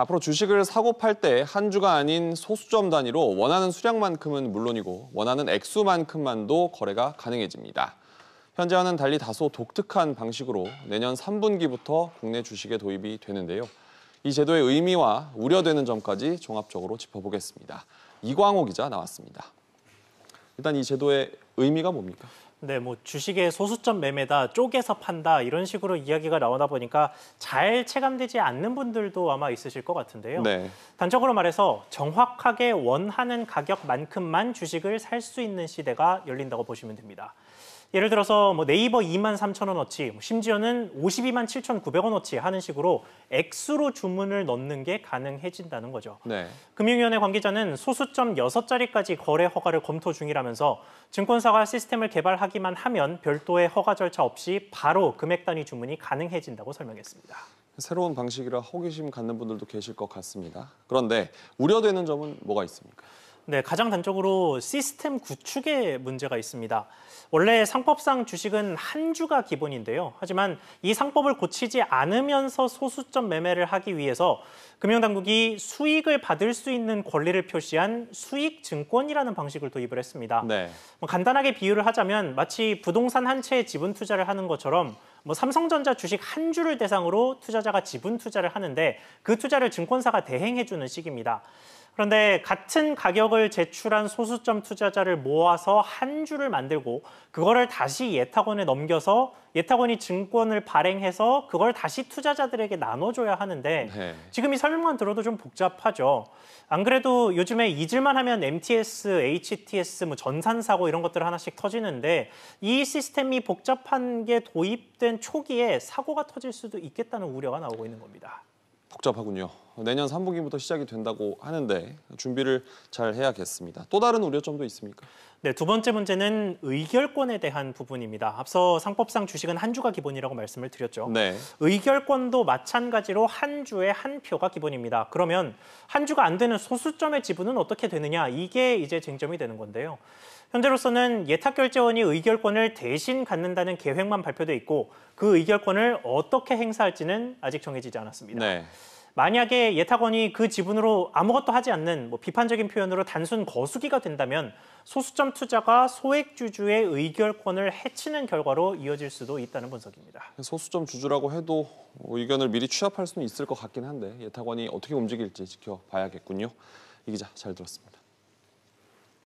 앞으로 주식을 사고 팔 때 한 주가 아닌 소수점 단위로 원하는 수량만큼은 물론이고 원하는 액수만큼만도 거래가 가능해집니다. 현재와는 달리 다소 독특한 방식으로 내년 3분기부터 국내 주식에 도입이 되는데요. 이 제도의 의미와 우려되는 점까지 종합적으로 짚어보겠습니다. 이광호 기자 나왔습니다. 일단 이 제도의 의미가 뭡니까? 네, 뭐 주식의 소수점 매매다, 쪼개서 판다 이런 식으로 이야기가 나오다 보니까 잘 체감되지 않는 분들도 아마 있으실 것 같은데요. 네. 단적으로 말해서 정확하게 원하는 가격만큼만 주식을 살 수 있는 시대가 열린다고 보시면 됩니다. 예를 들어서 뭐 네이버 2만 3천 원어치, 뭐 심지어는 52만 7,900원어치 하는 식으로 액수로 주문을 넣는 게 가능해진다는 거죠. 네. 금융위원회 관계자는 소수점 6자리까지 거래 허가를 검토 중이라면서 증권사가 시스템을 개발하기만 하면 별도의 허가 절차 없이 바로 금액 단위 주문이 가능해진다고 설명했습니다. 새로운 방식이라 호기심 갖는 분들도 계실 것 같습니다. 그런데 우려되는 점은 뭐가 있습니까? 네, 가장 단적으로 시스템 구축에 문제가 있습니다. 원래 상법상 주식은 한 주가 기본인데요. 하지만 이 상법을 고치지 않으면서 소수점 매매를 하기 위해서 금융당국이 수익을 받을 수 있는 권리를 표시한 수익증권이라는 방식을 도입을 했습니다. 네. 뭐 간단하게 비유를 하자면 마치 부동산 한 채에 지분 투자를 하는 것처럼 뭐 삼성전자 주식 한 주를 대상으로 투자자가 지분 투자를 하는데 그 투자를 증권사가 대행해주는 식입니다. 그런데 같은 가격을 제출한 소수점 투자자를 모아서 한 주를 만들고 그거를 다시 예탁원에 넘겨서 예탁원이 증권을 발행해서 그걸 다시 투자자들에게 나눠줘야 하는데 네. 지금 이 설명만 들어도 좀 복잡하죠. 안 그래도 요즘에 잊을만 하면 MTS, HTS, 뭐 전산사고 이런 것들 하나씩 터지는데 이 시스템이 복잡한 게 도입된 초기에 사고가 터질 수도 있겠다는 우려가 나오고 있는 겁니다. 복잡하군요. 어, 내년 3분기부터 시작이 된다고 하는데 준비를 잘 해야겠습니다. 또 다른 우려점도 있습니까? 네, 두 번째 문제는 의결권에 대한 부분입니다. 앞서 상법상 주식은 한 주가 기본이라고 말씀을 드렸죠. 네. 의결권도 마찬가지로 한 주에 한 표가 기본입니다. 그러면 한 주가 안 되는 소수점의 지분은 어떻게 되느냐? 이게 이제 쟁점이 되는 건데요. 현재로서는 예탁결제원이 의결권을 대신 갖는다는 계획만 발표돼 있고 그 의결권을 어떻게 행사할지는 아직 정해지지 않았습니다. 네. 만약에 예탁원이 그 지분으로 아무것도 하지 않는 뭐 비판적인 표현으로 단순 거수기가 된다면 소수점 투자가 소액 주주의 의결권을 해치는 결과로 이어질 수도 있다는 분석입니다. 소수점 주주라고 해도 뭐 의견을 미리 취합할 수는 있을 것 같긴 한데 예탁원이 어떻게 움직일지 지켜봐야겠군요. 이 기자 잘 들었습니다.